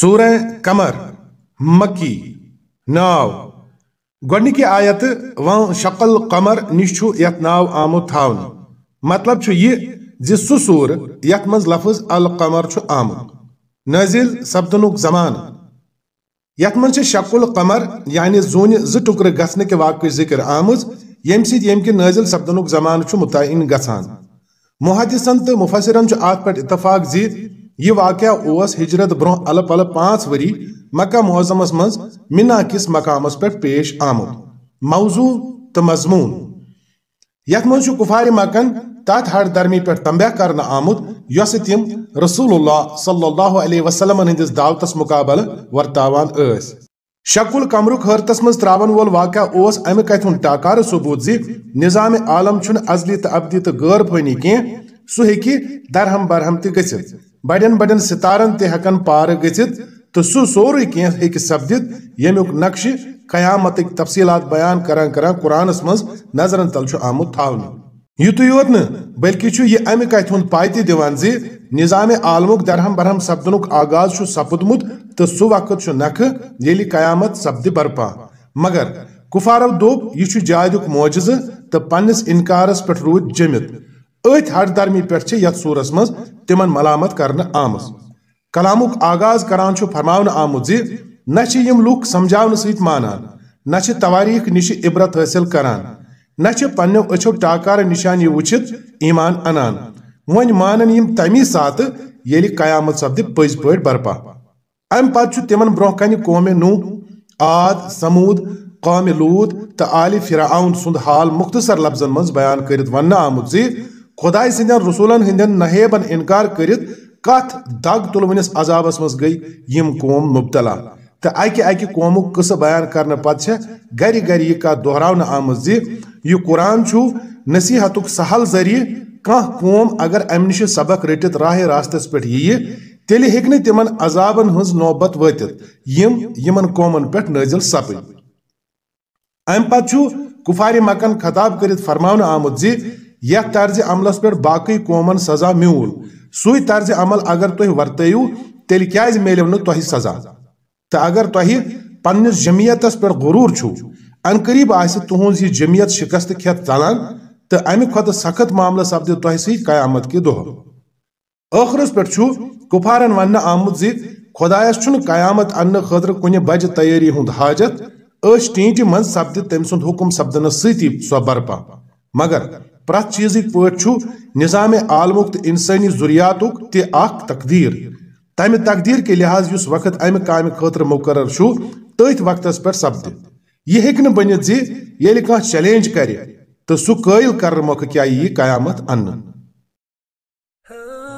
सूरह कमर मक्की नाव गोडनिकी आयत व शकल कमर निश यथ नाव आमुत थव मतलब ये जि सूर यथ मज लफज अल कमर आम नाजिल सपदन जमान यथ मज शकुल कमर यानि जून जो टुकड़ ग के वाक जिक्र आम यम सम्क नाजिल सपदन जमान मुतयन गहदसन तो मुफसरन अत पे इतफाक जी यह वाक़ हिजरत ब्रो अल पल पांच वरी मक् मुजमस मज मिना किस मकाम पे पेश आमुद मौजू तो मजमून यथ मज कुफार मकन तथ हर दरमी पे तमबह कर आमुत यस तम रसूल सल्ह वसलम हंदिस दावत मुकाबल वर्तवान शकुल कमर हरतस मज त्रावन वोल वाक़ अम कथ टाकार सबूत जि निज़ाम आलम चुन अजली तो अबदी तो गैर फनी कह सू दरहम बरहम त बड़न बड़न सितारन ते हकन पार गचित तो सु सोरे के हेकि सपदित यमुक नक्श कयामत तफसीलात बयान करा करा कुरानस मज नजरन तल आमुत थावन युत तो योत न बल्कि यह अमि कथ हूं पाय त दिवान जि निज़ाम आलमुक दरहम बरहम सपदनुक आगाज सपदमुत तो सु वक्त नख ये कयामत सपदि बरपा मगर कुफारव दोप यह जादुक मौजज तो पन्नस इनकारस पे रूद जमित अथ हर दर्मी पे यथ सूरस मज तिम मलामत कर आम कलाम आगाज करान फरमान आमुत जम लू समझा सत न तवारीख नश इबरत हासिल कर न अछो टाकार निशान यह वुचित ईमान अनान वो मानन यम तमी सात ये कयामत सपदि पज पे बरपा अम पत् तिम ब्रोह कन कौम नू आद समूद कौम लूद तो आलि फिराउन सुंद हाल मुख्तसर लफ्जन मज बयान कर वन आमुत खुदा सद रसूल हंद नहेबन इनकार कर दग तुलवनिस अजाबस मज गई कौम मुबतला तो अक अक कौम कस बयान कर पे गि गर यह कत दोहराव आम यह कुरान नसीहत सहल जरिए कह कौम अगर अम नश सबक रटित राह रास्त पे यी तेल हेक तिमन अजाबन हज नौबत वन कौमन पे नजिल सप अम पु कुफार मकन खताब कर फरमान आमुत यथ तर्ज अमल पे बाकी कौमन सजा मूल सु तर्ज अमल अगर तुम वर्तु तेल क्या मिलो न तुह सजा तो अगर तुह पन्नस जमीयतस पे गुरूर छु अब तुज यह जमीयत शिकस्त खेत चलान तो अमि खुद सख्त मामल सपदि तुह सयामत के दोह ٲخرس पे چھُ वन आमुत آمُت زِ خۄدایس چھُنہٕ قیامت اننہٕ خٲطرٕ کُنہِ بجہِ تیٲری ہُنٛد حاجت أچھ तम منٛز سپدِ تٔمۍ سُنٛد حُکم प्रथ चीज पे निज़ाम आलमुक तो इंसानी जुरियात तकदीर तमि तकदीर के लिहाज उस वक्त अमि काम खुद मुकर तथ वक्त पे सपद यह हे बन ये कह चलेंज कर तो सह कर मौक क्या यी कयामत अन्न हाँ।